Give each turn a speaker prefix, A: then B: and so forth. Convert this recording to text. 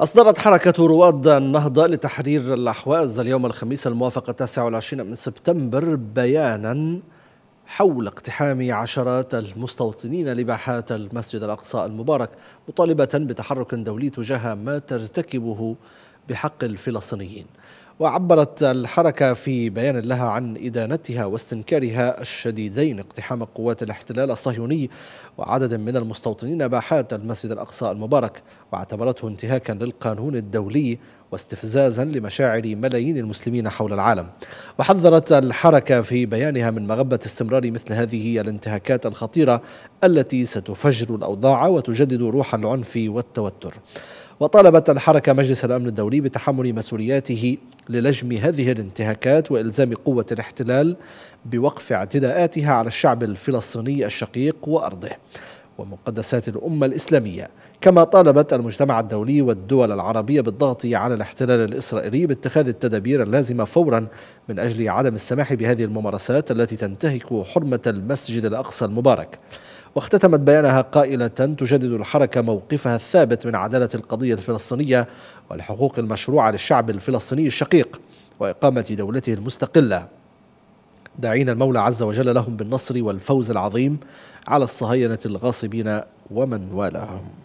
A: أصدرت حركة رواد النهضة لتحرير الأحواز اليوم الخميس الموافق 29 من سبتمبر بيانا حول اقتحام عشرات المستوطنين لباحات المسجد الأقصى المبارك مطالبة بتحرك دولي تجاه ما ترتكبه بحق الفلسطينيين وعبرت الحركة في بيان لها عن إدانتها واستنكارها الشديدين اقتحام قوات الاحتلال الصهيوني وعدد من المستوطنين باحات المسجد الأقصى المبارك واعتبرته انتهاكا للقانون الدولي واستفزازا لمشاعر ملايين المسلمين حول العالم وحذرت الحركة في بيانها من مغبة استمرار مثل هذه الانتهاكات الخطيرة التي ستفجر الأوضاع وتجدد روح العنف والتوتر وطالبت الحركة مجلس الأمن الدولي بتحمل مسؤولياته للجم هذه الانتهاكات والزام قوه الاحتلال بوقف اعتداءاتها على الشعب الفلسطيني الشقيق وارضه ومقدسات الامه الاسلاميه كما طالبت المجتمع الدولي والدول العربيه بالضغط على الاحتلال الاسرائيلي باتخاذ التدابير اللازمه فورا من اجل عدم السماح بهذه الممارسات التي تنتهك حرمه المسجد الاقصى المبارك واختتمت بيانها قائلة تجدد الحركة موقفها الثابت من عدالة القضية الفلسطينية والحقوق المشروعة للشعب الفلسطيني الشقيق وإقامة دولته المستقلة داعين المولى عز وجل لهم بالنصر والفوز العظيم على الصهاينة الغاصبين ومن والاهم